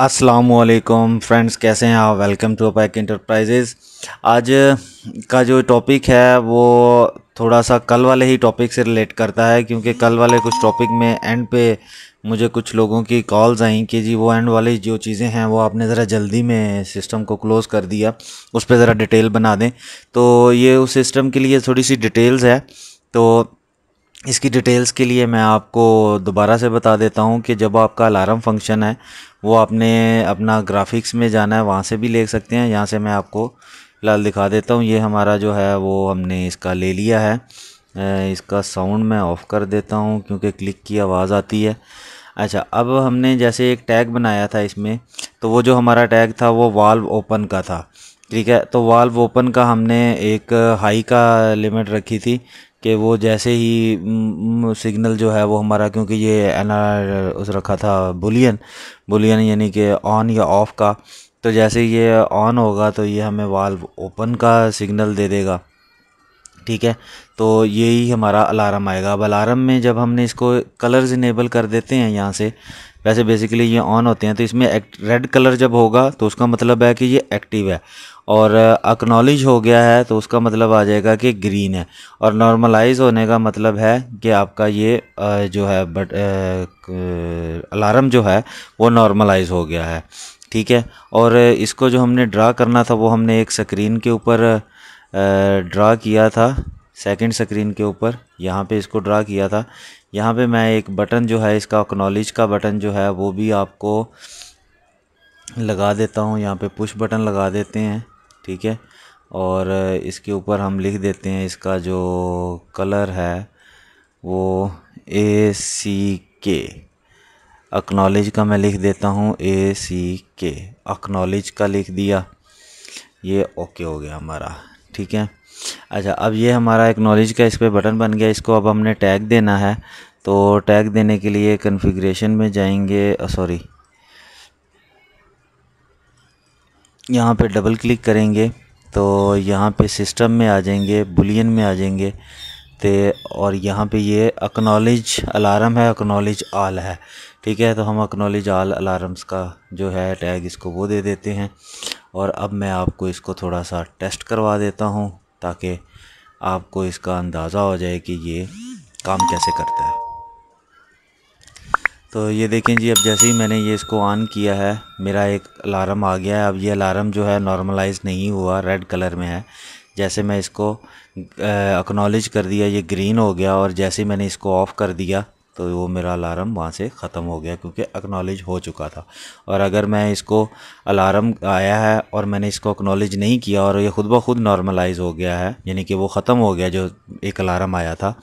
Aslam friends कैसे हैं आप वेलकम टू अपैक इंटरप्राइजेज़ आज का जो टॉपिक है वो थोड़ा सा कल वाले ही टॉपिक से रिलेट करता है क्योंकि कल वाले कुछ टॉपिक में एंड पे मुझे कुछ लोगों की कॉल्स आई कि जी वो एंड वाली जो चीज़ें हैं वो आपने ज़रा जल्दी में सिस्टम को क्लोज़ कर दिया उस पर ज़रा डिटेल बना दें तो ये उस सिस्टम के लिए थोड़ी सी डिटेल्स है तो इसकी डिटेल्स के लिए मैं आपको दोबारा से बता देता हूँ कि जब आपका अलार्म फंक्शन है वो आपने अपना ग्राफिक्स में जाना है वहाँ से भी ले सकते हैं यहाँ से मैं आपको लाल दिखा देता हूँ ये हमारा जो है वो हमने इसका ले लिया है इसका साउंड मैं ऑफ़ कर देता हूँ क्योंकि क्लिक की आवाज़ आती है अच्छा अब हमने जैसे एक टैग बनाया था इसमें तो वो जो हमारा टैग था वो वाल्व ओपन का था ठीक है तो वाल्व ओपन का हमने एक हाई का लिमिट रखी थी कि वो जैसे ही सिग्नल जो है वो हमारा क्योंकि ये एन उस रखा था बुलियन बुलियन यानी कि ऑन या ऑफ़ का तो जैसे ये ऑन होगा तो ये हमें वाल्व ओपन का सिग्नल दे देगा ठीक है तो यही हमारा अलार्म आएगा अब अलार्म में जब हमने इसको कलर्स इनेबल कर देते हैं यहाँ से वैसे बेसिकली ये ऑन होते हैं तो इसमें रेड कलर जब होगा तो उसका मतलब है कि ये एक्टिव है और अक्नॉलेज हो गया है तो उसका मतलब आ जाएगा कि ग्रीन है और नॉर्मलाइज होने का मतलब है कि आपका ये जो है बट अलार्म जो है वो नॉर्मलाइज हो गया है ठीक है और इसको जो हमने ड्रा करना था वो हमने एक स्क्रीन के ऊपर ड्रा किया था सेकंड स्क्रीन के ऊपर यहाँ पे इसको ड्रा किया था यहाँ पे मैं एक बटन जो है इसका अक्नॉलेज का बटन जो है वो भी आपको लगा देता हूँ यहाँ पे पुश बटन लगा देते हैं ठीक है और इसके ऊपर हम लिख देते हैं इसका जो कलर है वो ए सी के अकनॉलेज का मैं लिख देता हूँ ए सी के अकनॉलेज का लिख दिया ये ओके हो गया हमारा ठीक है अच्छा अब ये हमारा एक्नॉलेज का इस पर बटन बन गया इसको अब हमने टैग देना है तो टैग देने के लिए कन्फिग्रेशन में जाएंगे सॉरी यहाँ पे डबल क्लिक करेंगे तो यहाँ पे सिस्टम में आ जाएंगे बुलियन में आ जाएंगे तो और यहाँ पे ये अकनॉलेज अलार्म है अकनॉलेज आल है ठीक है तो हम अकनॉलेज आल अलार्म्स का जो है टैग इसको वो दे देते हैं और अब मैं आपको इसको थोड़ा सा टेस्ट करवा देता हूँ ताकि आपको इसका अंदाज़ा हो जाए कि ये काम कैसे करता है तो ये देखें जी अब जैसे ही मैंने ये इसको ऑन किया है मेरा एक अलार्म आ गया है अब ये अलार्म जो है नॉर्मलाइज नहीं हुआ रेड कलर में है जैसे मैं इसको अकनॉलेज कर दिया ये ग्रीन हो गया और जैसे मैंने इसको ऑफ़ कर दिया तो वो मेरा अलार्म वहाँ से ख़त्म हो गया क्योंकि अकनॉलेज हो चुका था और अगर मैं इसको अलार्म आया है और मैंने इसको अकनॉलेज नहीं किया और ये खुद ब खुद नॉर्मलाइज़ हो गया है यानी कि वो ख़त्म हो गया जो एक अलार्म आया था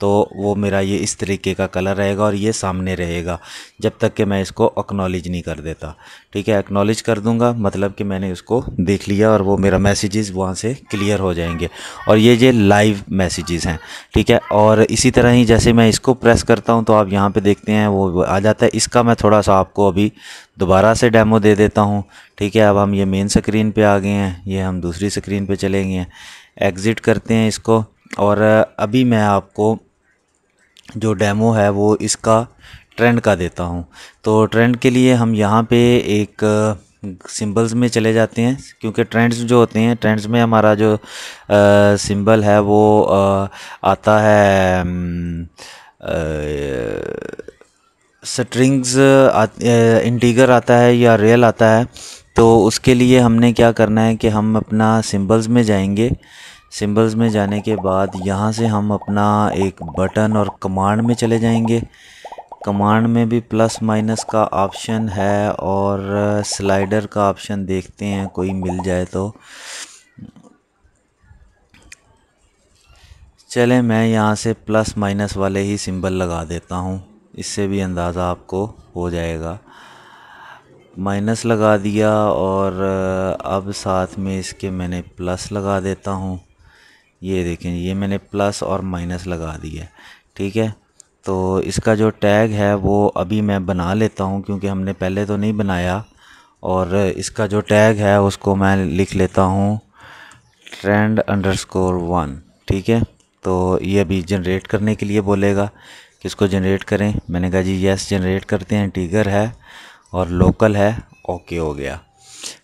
तो वो मेरा ये इस तरीके का कलर रहेगा और ये सामने रहेगा जब तक कि मैं इसको एक्नॉलेज नहीं कर देता ठीक है एक्नॉलेज कर दूंगा मतलब कि मैंने उसको देख लिया और वो मेरा मैसेजेस वहाँ से क्लियर हो जाएंगे और ये जो लाइव मैसेजेस हैं ठीक है और इसी तरह ही जैसे मैं इसको प्रेस करता हूँ तो आप यहाँ पर देखते हैं वो आ जाता है इसका मैं थोड़ा सा आपको अभी दोबारा से डेमो दे देता हूँ ठीक है अब हम ये मेन स्क्रीन पर आ गए हैं ये हम दूसरी स्क्रीन पर चले गए हैं एग्ज़िट करते हैं इसको और अभी मैं आपको जो डेमो है वो इसका ट्रेंड का देता हूँ तो ट्रेंड के लिए हम यहाँ पे एक सिंबल्स में चले जाते हैं क्योंकि ट्रेंड्स जो होते हैं ट्रेंड्स में हमारा जो सिंबल है वो आ, आता है स्ट्रिंग्स इंटीगर आता है या रियल आता है तो उसके लिए हमने क्या करना है कि हम अपना सिंबल्स में जाएंगे सिंबल्स में जाने के बाद यहाँ से हम अपना एक बटन और कमांड में चले जाएंगे कमांड में भी प्लस माइनस का ऑप्शन है और स्लाइडर का ऑप्शन देखते हैं कोई मिल जाए तो चले मैं यहाँ से प्लस माइनस वाले ही सिंबल लगा देता हूँ इससे भी अंदाज़ा आपको हो जाएगा माइनस लगा दिया और अब साथ में इसके मैंने प्लस लगा देता हूँ ये देखें ये मैंने प्लस और माइनस लगा दिया है ठीक है तो इसका जो टैग है वो अभी मैं बना लेता हूँ क्योंकि हमने पहले तो नहीं बनाया और इसका जो टैग है उसको मैं लिख लेता हूँ ट्रेंड अंडर स्कोर वन ठीक है तो ये अभी जनरेट करने के लिए बोलेगा कि इसको जनरेट करें मैंने कहा जी यस जनरेट करते हैं टीगर है और लोकल है ओके हो गया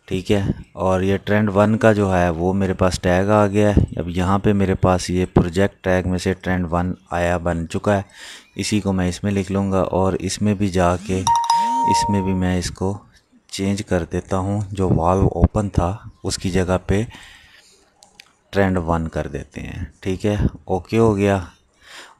ठीक है और ये ट्रेंड वन का जो है वो मेरे पास टैग आ गया है अब यहाँ पे मेरे पास ये प्रोजेक्ट टैग में से ट्रेंड वन आया बन चुका है इसी को मैं इसमें लिख लूँगा और इसमें भी जाके इसमें भी मैं इसको चेंज कर देता हूँ जो वाल्व ओपन था उसकी जगह पे ट्रेंड वन कर देते हैं ठीक है ओके हो गया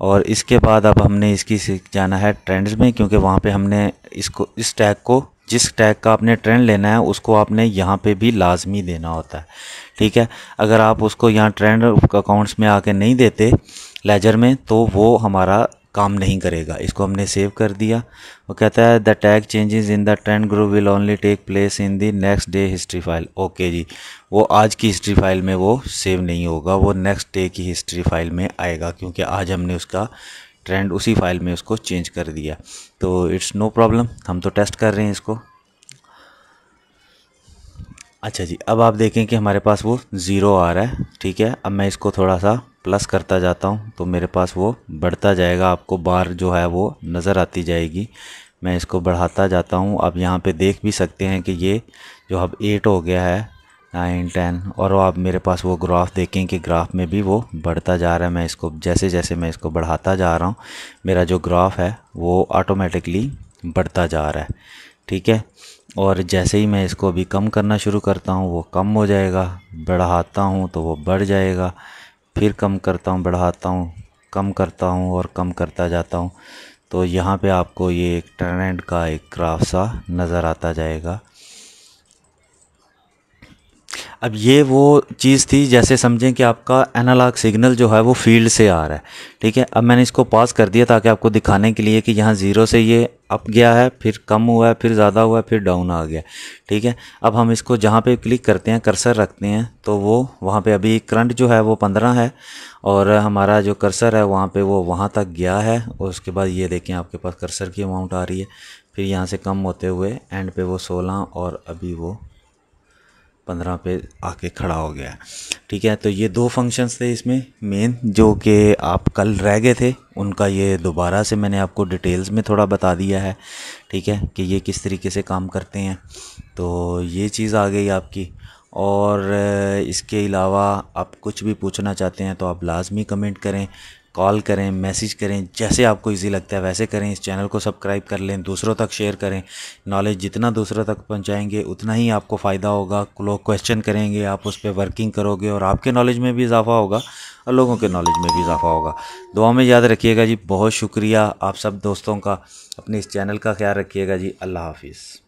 और इसके बाद अब हमने इसकी जाना है ट्रेंड्स में क्योंकि वहाँ पर हमने इसको इस टैग को जिस टैग का आपने ट्रेंड लेना है उसको आपने यहाँ पे भी लाजमी देना होता है ठीक है अगर आप उसको यहाँ ट्रेंड अकाउंट्स में आके नहीं देते लेजर में तो वो हमारा काम नहीं करेगा इसको हमने सेव कर दिया वो कहता है the tag changes in the trend group will only take place in the next day history file okay जी वो आज की हिस्ट्री फाइल में वो सेव नहीं होगा वो नेक्स्ट डे की हिस्ट्री फाइल में आएगा क्योंकि आज हमने उसका ट्रेंड उसी फाइल में उसको चेंज कर दिया तो इट्स नो प्रॉब्लम हम तो टेस्ट कर रहे हैं इसको अच्छा जी अब आप देखें कि हमारे पास वो ज़ीरो आ रहा है ठीक है अब मैं इसको थोड़ा सा प्लस करता जाता हूँ तो मेरे पास वो बढ़ता जाएगा आपको बार जो है वो नज़र आती जाएगी मैं इसको बढ़ाता जाता हूँ आप यहाँ पे देख भी सकते हैं कि ये जो अब एट हो गया है नाइन टेन और वो आप मेरे पास वो ग्राफ देखें कि ग्राफ में भी वो बढ़ता जा रहा है मैं इसको जैसे जैसे मैं इसको बढ़ाता जा रहा हूँ मेरा जो ग्राफ है वो ऑटोमेटिकली बढ़ता जा रहा है ठीक है और जैसे ही मैं इसको अभी कम करना शुरू करता हूँ वो कम हो जाएगा बढ़ाता हूँ तो वो बढ़ जाएगा फिर कम करता हूँ बढ़ाता हूँ कम करता हूँ और कम करता जाता हूँ तो यहाँ पे आपको ये एक ट्रेंड का एक ग्राफ सा नज़र आता जाएगा अब ये वो चीज़ थी जैसे समझें कि आपका एनालॉग सिग्नल जो है वो फील्ड से आ रहा है ठीक है अब मैंने इसको पास कर दिया ताकि आपको दिखाने के लिए कि यहाँ ज़ीरो से ये अप गया है फिर कम हुआ है फिर ज़्यादा हुआ है फिर डाउन आ गया ठीक है अब हम इसको जहाँ पे क्लिक करते हैं कर्सर रखते हैं तो वो वहाँ पे अभी करंट जो है वो पंद्रह है और हमारा जो कर्सर है वहाँ पे वो वहाँ तक गया है और उसके बाद ये देखें आपके पास कर्सर की अमाउंट आ रही है फिर यहाँ से कम होते हुए एंड पे वो सोलह और अभी वो पंद्रह पे आके खड़ा हो गया ठीक है तो ये दो फंक्शंस थे इसमें मेन जो कि आप कल रह गए थे उनका ये दोबारा से मैंने आपको डिटेल्स में थोड़ा बता दिया है ठीक है कि ये किस तरीके से काम करते हैं तो ये चीज़ आ गई आपकी और इसके अलावा आप कुछ भी पूछना चाहते हैं तो आप लाजमी कमेंट करें कॉल करें मैसेज करें जैसे आपको इजी लगता है वैसे करें इस चैनल को सब्सक्राइब कर लें दूसरों तक शेयर करें नॉलेज जितना दूसरों तक पहुंचाएंगे उतना ही आपको फ़ायदा होगा लोग क्वेश्चन करेंगे आप उस पर वर्किंग करोगे और आपके नॉलेज में भी इजाफा होगा और लोगों के नॉलेज में भी इजाफा होगा दुआ में याद रखिएगा जी बहुत शुक्रिया आप सब दोस्तों का अपने इस चैनल का ख्याल रखिएगा जी अल्लाह हाफिज़